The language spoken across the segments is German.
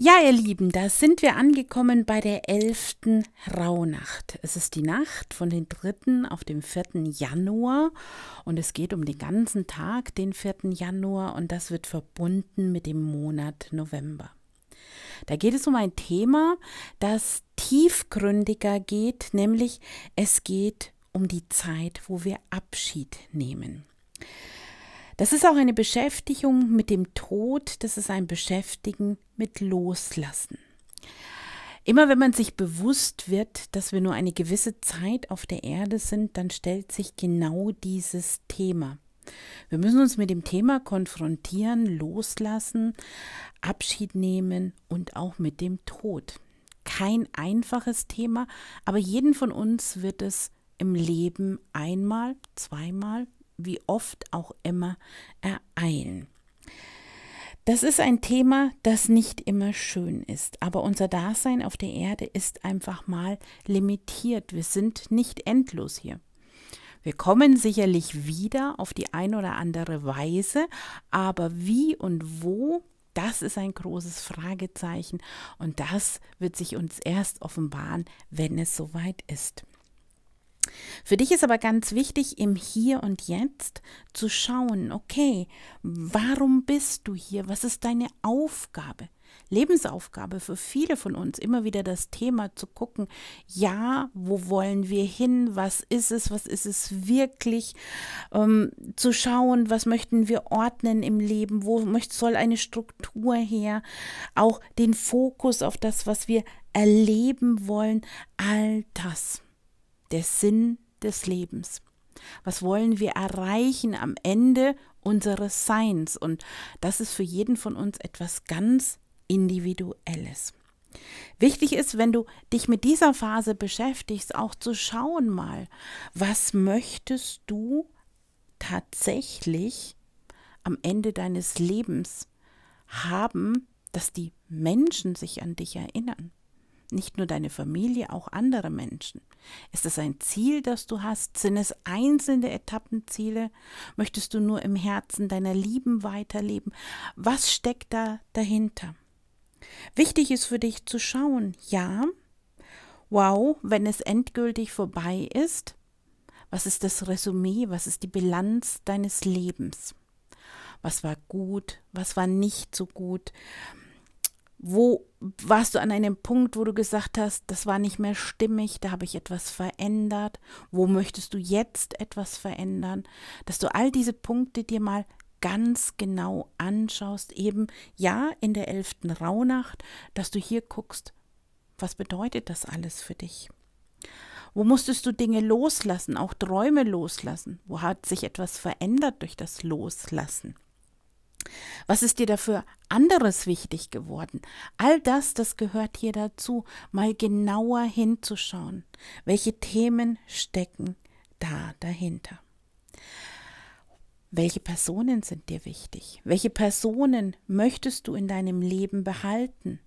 Ja, ihr Lieben, da sind wir angekommen bei der elften Rauhnacht. Es ist die Nacht von dem 3. auf dem 4. Januar und es geht um den ganzen Tag, den 4. Januar und das wird verbunden mit dem Monat November. Da geht es um ein Thema, das tiefgründiger geht, nämlich es geht um die Zeit, wo wir Abschied nehmen. Das ist auch eine Beschäftigung mit dem Tod, das ist ein Beschäftigen mit Loslassen. Immer wenn man sich bewusst wird, dass wir nur eine gewisse Zeit auf der Erde sind, dann stellt sich genau dieses Thema. Wir müssen uns mit dem Thema konfrontieren, loslassen, Abschied nehmen und auch mit dem Tod. Kein einfaches Thema, aber jeden von uns wird es im Leben einmal, zweimal, wie oft auch immer ereilen. Das ist ein Thema, das nicht immer schön ist, aber unser Dasein auf der Erde ist einfach mal limitiert. Wir sind nicht endlos hier. Wir kommen sicherlich wieder auf die ein oder andere Weise, aber wie und wo, das ist ein großes Fragezeichen und das wird sich uns erst offenbaren, wenn es soweit ist. Für dich ist aber ganz wichtig, im Hier und Jetzt zu schauen, okay, warum bist du hier? Was ist deine Aufgabe? Lebensaufgabe für viele von uns, immer wieder das Thema zu gucken, ja, wo wollen wir hin, was ist es, was ist es wirklich, ähm, zu schauen, was möchten wir ordnen im Leben, wo möcht, soll eine Struktur her, auch den Fokus auf das, was wir erleben wollen, all das der Sinn des Lebens. Was wollen wir erreichen am Ende unseres Seins? Und das ist für jeden von uns etwas ganz Individuelles. Wichtig ist, wenn du dich mit dieser Phase beschäftigst, auch zu schauen mal, was möchtest du tatsächlich am Ende deines Lebens haben, dass die Menschen sich an dich erinnern nicht nur deine Familie, auch andere Menschen? Ist es ein Ziel, das du hast? Sind es einzelne Etappenziele? Möchtest du nur im Herzen deiner Lieben weiterleben? Was steckt da dahinter? Wichtig ist für dich zu schauen, ja, wow, wenn es endgültig vorbei ist, was ist das Resümee, was ist die Bilanz deines Lebens? Was war gut, was war nicht so gut? Wo warst du an einem Punkt, wo du gesagt hast, das war nicht mehr stimmig, da habe ich etwas verändert? Wo möchtest du jetzt etwas verändern? Dass du all diese Punkte dir mal ganz genau anschaust, eben ja in der elften Rauhnacht, dass du hier guckst, was bedeutet das alles für dich? Wo musstest du Dinge loslassen, auch Träume loslassen? Wo hat sich etwas verändert durch das Loslassen? Was ist dir dafür anderes wichtig geworden? All das, das gehört hier dazu, mal genauer hinzuschauen. Welche Themen stecken da dahinter? Welche Personen sind dir wichtig? Welche Personen möchtest du in deinem Leben behalten?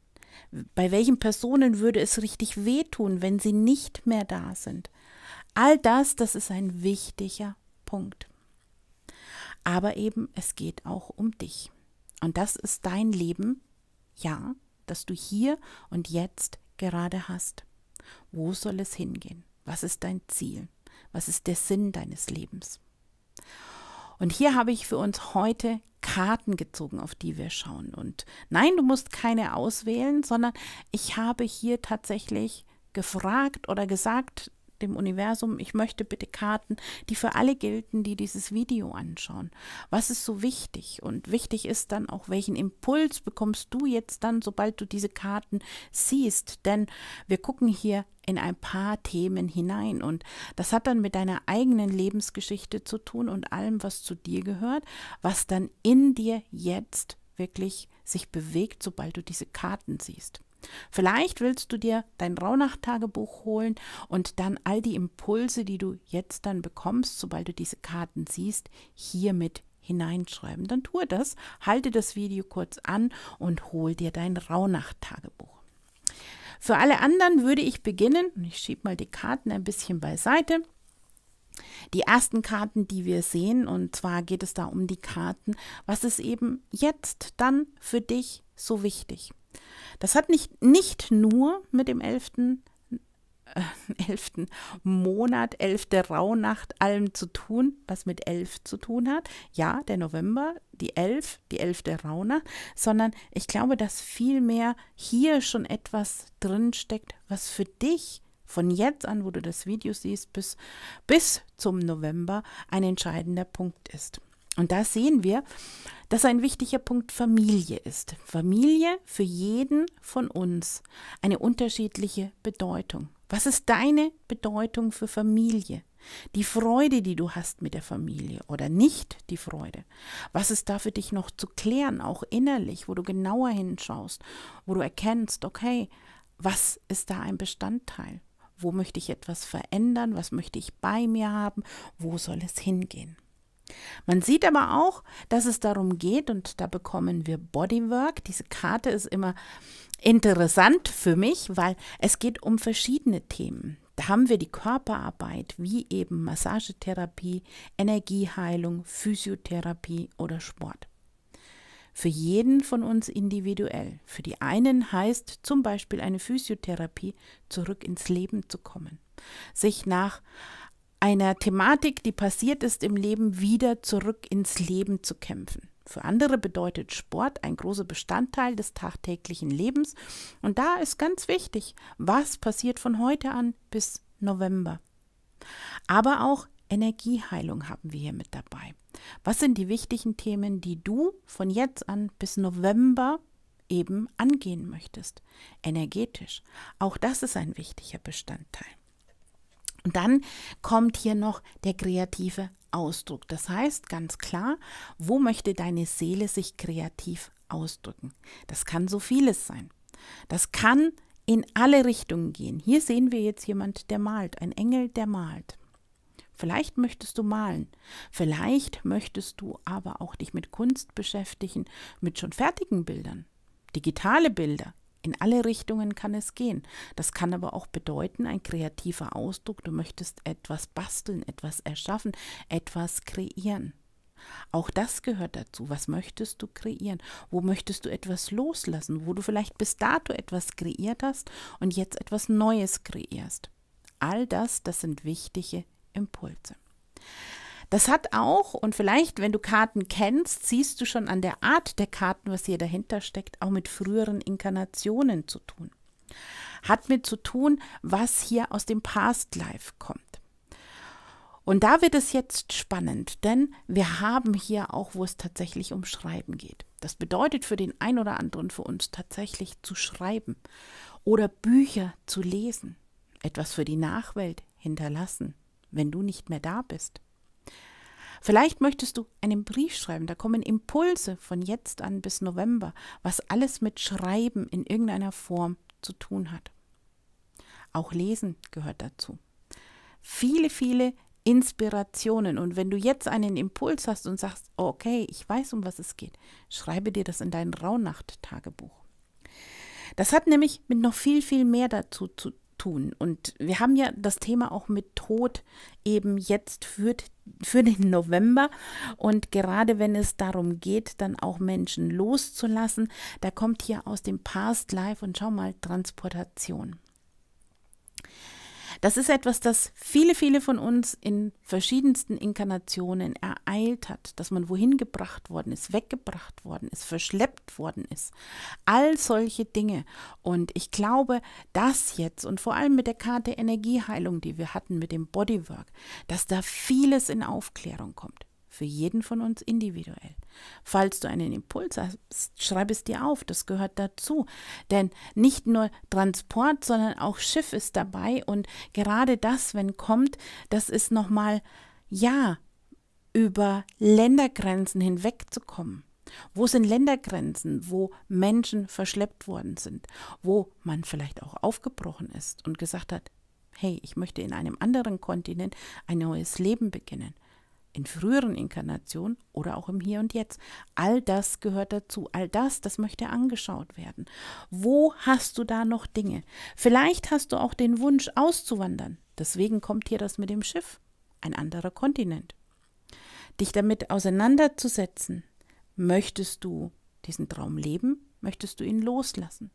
Bei welchen Personen würde es richtig wehtun, wenn sie nicht mehr da sind? All das, das ist ein wichtiger Punkt. Aber eben, es geht auch um dich. Und das ist dein Leben, ja, das du hier und jetzt gerade hast. Wo soll es hingehen? Was ist dein Ziel? Was ist der Sinn deines Lebens? Und hier habe ich für uns heute Karten gezogen, auf die wir schauen. Und nein, du musst keine auswählen, sondern ich habe hier tatsächlich gefragt oder gesagt, dem Universum, ich möchte bitte Karten, die für alle gelten, die dieses Video anschauen. Was ist so wichtig? Und wichtig ist dann auch, welchen Impuls bekommst du jetzt dann, sobald du diese Karten siehst? Denn wir gucken hier in ein paar Themen hinein. Und das hat dann mit deiner eigenen Lebensgeschichte zu tun und allem, was zu dir gehört, was dann in dir jetzt wirklich sich bewegt, sobald du diese Karten siehst. Vielleicht willst du dir dein Rauhnacht-Tagebuch holen und dann all die Impulse, die du jetzt dann bekommst, sobald du diese Karten siehst, hiermit hineinschreiben. Dann tue das, halte das Video kurz an und hol dir dein Rauhnacht-Tagebuch. Für alle anderen würde ich beginnen, ich schiebe mal die Karten ein bisschen beiseite. Die ersten Karten, die wir sehen, und zwar geht es da um die Karten, was ist eben jetzt dann für dich so wichtig? Das hat nicht, nicht nur mit dem 11. Äh, 11. Monat, 11. Rauhnacht, allem zu tun, was mit 11 zu tun hat. Ja, der November, die 11, die 11. Rauhnacht, sondern ich glaube, dass vielmehr hier schon etwas drinsteckt, was für dich von jetzt an, wo du das Video siehst, bis, bis zum November ein entscheidender Punkt ist. Und da sehen wir, dass ein wichtiger Punkt Familie ist. Familie für jeden von uns eine unterschiedliche Bedeutung. Was ist deine Bedeutung für Familie? Die Freude, die du hast mit der Familie oder nicht die Freude. Was ist da für dich noch zu klären, auch innerlich, wo du genauer hinschaust, wo du erkennst, okay, was ist da ein Bestandteil? Wo möchte ich etwas verändern? Was möchte ich bei mir haben? Wo soll es hingehen? Man sieht aber auch, dass es darum geht, und da bekommen wir Bodywork. Diese Karte ist immer interessant für mich, weil es geht um verschiedene Themen. Da haben wir die Körperarbeit, wie eben Massagetherapie, Energieheilung, Physiotherapie oder Sport. Für jeden von uns individuell. Für die einen heißt zum Beispiel eine Physiotherapie, zurück ins Leben zu kommen, sich nach einer Thematik, die passiert ist im Leben, wieder zurück ins Leben zu kämpfen. Für andere bedeutet Sport ein großer Bestandteil des tagtäglichen Lebens. Und da ist ganz wichtig, was passiert von heute an bis November. Aber auch Energieheilung haben wir hier mit dabei. Was sind die wichtigen Themen, die du von jetzt an bis November eben angehen möchtest? Energetisch. Auch das ist ein wichtiger Bestandteil. Und dann kommt hier noch der kreative Ausdruck. Das heißt ganz klar, wo möchte deine Seele sich kreativ ausdrücken? Das kann so vieles sein. Das kann in alle Richtungen gehen. Hier sehen wir jetzt jemand, der malt, ein Engel, der malt. Vielleicht möchtest du malen, vielleicht möchtest du aber auch dich mit Kunst beschäftigen, mit schon fertigen Bildern, digitale Bilder. In alle Richtungen kann es gehen. Das kann aber auch bedeuten, ein kreativer Ausdruck, du möchtest etwas basteln, etwas erschaffen, etwas kreieren. Auch das gehört dazu. Was möchtest du kreieren? Wo möchtest du etwas loslassen? Wo du vielleicht bis dato etwas kreiert hast und jetzt etwas Neues kreierst. All das, das sind wichtige Impulse. Das hat auch, und vielleicht, wenn du Karten kennst, siehst du schon an der Art der Karten, was hier dahinter steckt, auch mit früheren Inkarnationen zu tun. Hat mit zu tun, was hier aus dem Past Life kommt. Und da wird es jetzt spannend, denn wir haben hier auch, wo es tatsächlich um Schreiben geht. Das bedeutet für den einen oder anderen für uns tatsächlich zu schreiben oder Bücher zu lesen, etwas für die Nachwelt hinterlassen, wenn du nicht mehr da bist. Vielleicht möchtest du einen Brief schreiben, da kommen Impulse von jetzt an bis November, was alles mit Schreiben in irgendeiner Form zu tun hat. Auch Lesen gehört dazu. Viele, viele Inspirationen. Und wenn du jetzt einen Impuls hast und sagst, oh, okay, ich weiß, um was es geht, schreibe dir das in dein Rauhnacht-Tagebuch. Das hat nämlich mit noch viel, viel mehr dazu zu tun. Und wir haben ja das Thema auch mit Tod eben jetzt für, für den November. Und gerade wenn es darum geht, dann auch Menschen loszulassen, da kommt hier aus dem Past Life und schau mal Transportation. Das ist etwas, das viele, viele von uns in verschiedensten Inkarnationen ereilt hat, dass man wohin gebracht worden ist, weggebracht worden ist, verschleppt worden ist. All solche Dinge. Und ich glaube, das jetzt und vor allem mit der Karte Energieheilung, die wir hatten, mit dem Bodywork, dass da vieles in Aufklärung kommt für jeden von uns individuell. Falls du einen Impuls hast, schreib es dir auf, das gehört dazu. Denn nicht nur Transport, sondern auch Schiff ist dabei und gerade das, wenn kommt, das ist nochmal, ja, über Ländergrenzen hinwegzukommen. Wo sind Ländergrenzen, wo Menschen verschleppt worden sind, wo man vielleicht auch aufgebrochen ist und gesagt hat, hey, ich möchte in einem anderen Kontinent ein neues Leben beginnen in früheren Inkarnationen oder auch im Hier und Jetzt. All das gehört dazu. All das, das möchte angeschaut werden. Wo hast du da noch Dinge? Vielleicht hast du auch den Wunsch auszuwandern. Deswegen kommt hier das mit dem Schiff. Ein anderer Kontinent. Dich damit auseinanderzusetzen. Möchtest du diesen Traum leben? Möchtest du ihn loslassen?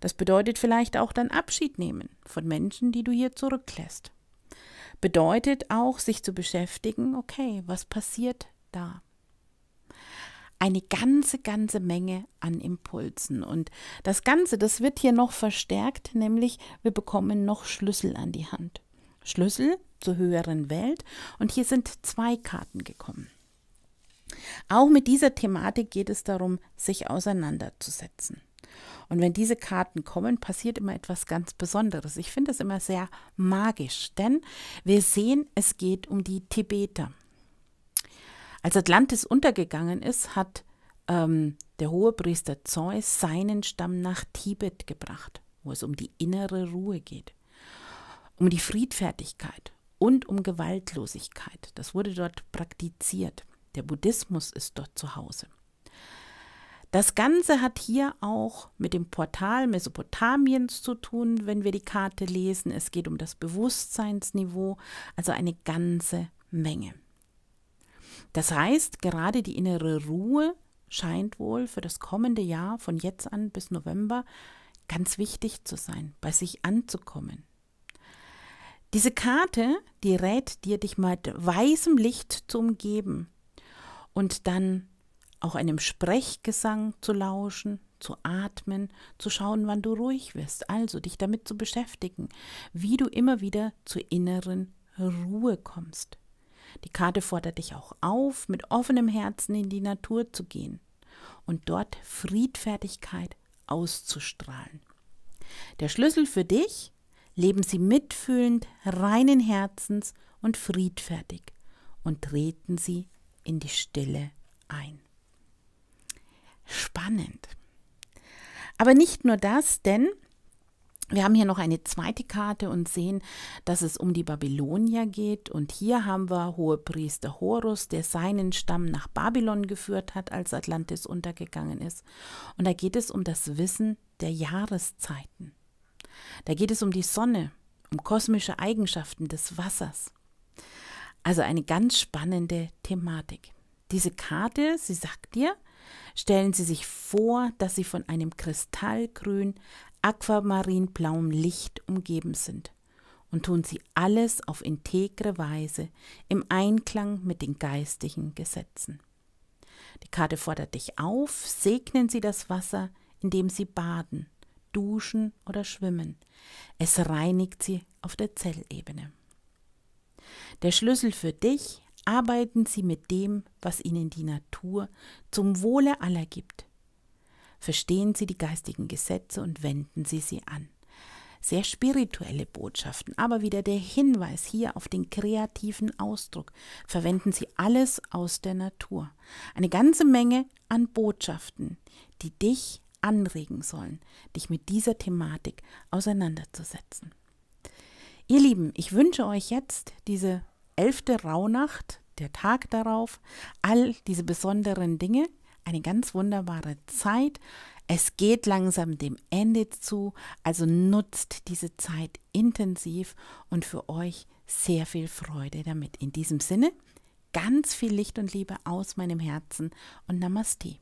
Das bedeutet vielleicht auch dann Abschied nehmen von Menschen, die du hier zurücklässt bedeutet auch, sich zu beschäftigen, okay, was passiert da? Eine ganze, ganze Menge an Impulsen. Und das Ganze, das wird hier noch verstärkt, nämlich wir bekommen noch Schlüssel an die Hand. Schlüssel zur höheren Welt. Und hier sind zwei Karten gekommen. Auch mit dieser Thematik geht es darum, sich auseinanderzusetzen. Und wenn diese Karten kommen, passiert immer etwas ganz Besonderes. Ich finde es immer sehr magisch, denn wir sehen, es geht um die Tibeter. Als Atlantis untergegangen ist, hat ähm, der Hohepriester Zeus seinen Stamm nach Tibet gebracht, wo es um die innere Ruhe geht, um die Friedfertigkeit und um Gewaltlosigkeit. Das wurde dort praktiziert. Der Buddhismus ist dort zu Hause. Das Ganze hat hier auch mit dem Portal Mesopotamiens zu tun, wenn wir die Karte lesen. Es geht um das Bewusstseinsniveau, also eine ganze Menge. Das heißt, gerade die innere Ruhe scheint wohl für das kommende Jahr von jetzt an bis November ganz wichtig zu sein, bei sich anzukommen. Diese Karte, die rät dir, dich mit weißem Licht zu umgeben und dann auch einem Sprechgesang zu lauschen, zu atmen, zu schauen, wann du ruhig wirst, also dich damit zu beschäftigen, wie du immer wieder zur inneren Ruhe kommst. Die Karte fordert dich auch auf, mit offenem Herzen in die Natur zu gehen und dort Friedfertigkeit auszustrahlen. Der Schlüssel für dich, leben sie mitfühlend, reinen Herzens und friedfertig und treten sie in die Stille ein. Spannend. Aber nicht nur das, denn wir haben hier noch eine zweite Karte und sehen, dass es um die Babylonier geht. Und hier haben wir Hohepriester Horus, der seinen Stamm nach Babylon geführt hat, als Atlantis untergegangen ist. Und da geht es um das Wissen der Jahreszeiten. Da geht es um die Sonne, um kosmische Eigenschaften des Wassers. Also eine ganz spannende Thematik. Diese Karte, sie sagt dir, Stellen Sie sich vor, dass Sie von einem kristallgrün, aquamarinblauem Licht umgeben sind und tun Sie alles auf integre Weise im Einklang mit den geistigen Gesetzen. Die Karte fordert dich auf, segnen Sie das Wasser, in dem Sie baden, duschen oder schwimmen. Es reinigt Sie auf der Zellebene. Der Schlüssel für dich arbeiten Sie mit dem, was Ihnen die Natur zum Wohle aller gibt. Verstehen Sie die geistigen Gesetze und wenden Sie sie an. Sehr spirituelle Botschaften, aber wieder der Hinweis hier auf den kreativen Ausdruck. Verwenden Sie alles aus der Natur. Eine ganze Menge an Botschaften, die dich anregen sollen, dich mit dieser Thematik auseinanderzusetzen. Ihr Lieben, ich wünsche euch jetzt diese elfte Rauhnacht, der Tag darauf, all diese besonderen Dinge, eine ganz wunderbare Zeit. Es geht langsam dem Ende zu, also nutzt diese Zeit intensiv und für euch sehr viel Freude damit. In diesem Sinne, ganz viel Licht und Liebe aus meinem Herzen und Namaste.